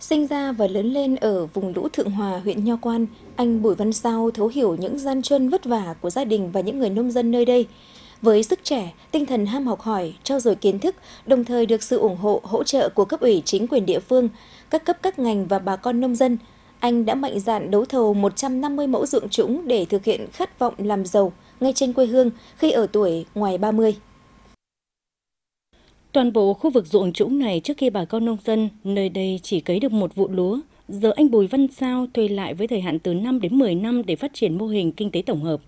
Sinh ra và lớn lên ở vùng lũ Thượng Hòa, huyện Nho Quan, anh Bùi Văn Sao thấu hiểu những gian truân vất vả của gia đình và những người nông dân nơi đây. Với sức trẻ, tinh thần ham học hỏi, trao dồi kiến thức, đồng thời được sự ủng hộ, hỗ trợ của cấp ủy chính quyền địa phương, các cấp các ngành và bà con nông dân, anh đã mạnh dạn đấu thầu 150 mẫu ruộng trũng để thực hiện khát vọng làm giàu ngay trên quê hương khi ở tuổi ngoài 30. Toàn bộ khu vực ruộng trũng này trước khi bà con nông dân nơi đây chỉ cấy được một vụ lúa, giờ anh Bùi Văn Sao thuê lại với thời hạn từ 5 đến 10 năm để phát triển mô hình kinh tế tổng hợp.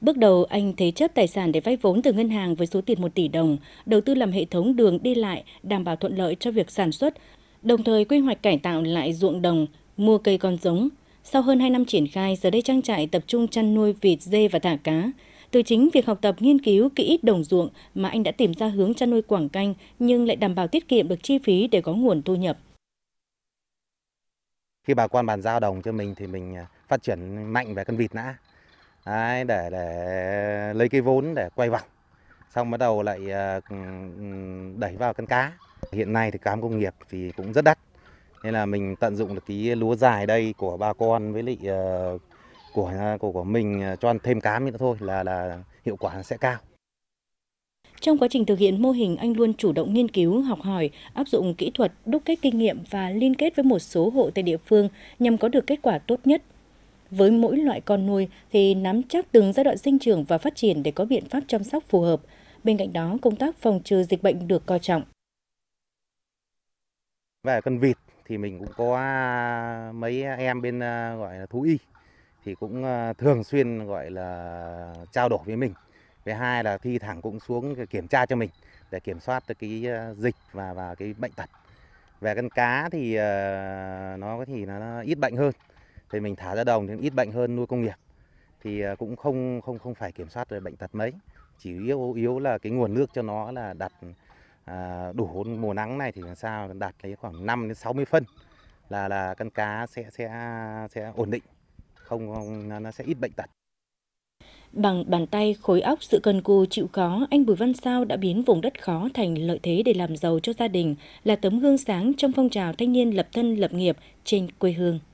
Bước đầu, anh thế chấp tài sản để vay vốn từ ngân hàng với số tiền 1 tỷ đồng, đầu tư làm hệ thống đường đi lại, đảm bảo thuận lợi cho việc sản xuất, đồng thời quy hoạch cải tạo lại ruộng đồng, mua cây con giống. Sau hơn 2 năm triển khai, giờ đây trang trại tập trung chăn nuôi vịt, dê và thả cá, từ chính việc học tập nghiên cứu kỹ đồng ruộng mà anh đã tìm ra hướng chăn nuôi quảng canh nhưng lại đảm bảo tiết kiệm được chi phí để có nguồn thu nhập. Khi bà con bàn giao đồng cho mình thì mình à, phát triển mạnh về con vịt nã Đấy, để để lấy cái vốn để quay vòng xong bắt đầu lại à, đẩy vào con cá hiện nay thì cám công nghiệp thì cũng rất đắt nên là mình tận dụng được cái lúa dài đây của bà con với lại ờ, của à, của của mình à, cho ăn thêm cám nữa thôi là là hiệu quả sẽ cao. Trong quá trình thực hiện mô hình, anh luôn chủ động nghiên cứu, học hỏi, áp dụng kỹ thuật, đúc kết kinh nghiệm và liên kết với một số hộ tại địa phương nhằm có được kết quả tốt nhất. Với mỗi loại con nuôi thì nắm chắc từng giai đoạn sinh trưởng và phát triển để có biện pháp chăm sóc phù hợp. Bên cạnh đó, công tác phòng trừ dịch bệnh được coi trọng. Về con vịt thì mình cũng có à, mấy em bên gọi là thú y thì cũng ờ, thường xuyên gọi là trao đổi với mình với hai là thi thẳng cũng xuống kiểm tra cho mình để kiểm soát được cái ờ, dịch và và cái bệnh tật về con cá thì ờ, nó có thì nó ít bệnh hơn thì mình thả ra đồng thì ít bệnh hơn nuôi công nghiệp thì cũng không không không phải kiểm soát về bệnh tật mấy chỉ yếu yếu là cái nguồn nước cho nó là đặt đủ mùa nắng này thì làm sao đạt lấy khoảng 5 đến 60 phân là là con cá sẽ sẽ sẽ ổn định không, nó sẽ ít bệnh tật. Bằng bàn tay, khối óc, sự cần cù chịu khó, anh Bùi Văn Sao đã biến vùng đất khó thành lợi thế để làm giàu cho gia đình, là tấm gương sáng trong phong trào thanh niên lập thân lập nghiệp trên quê hương.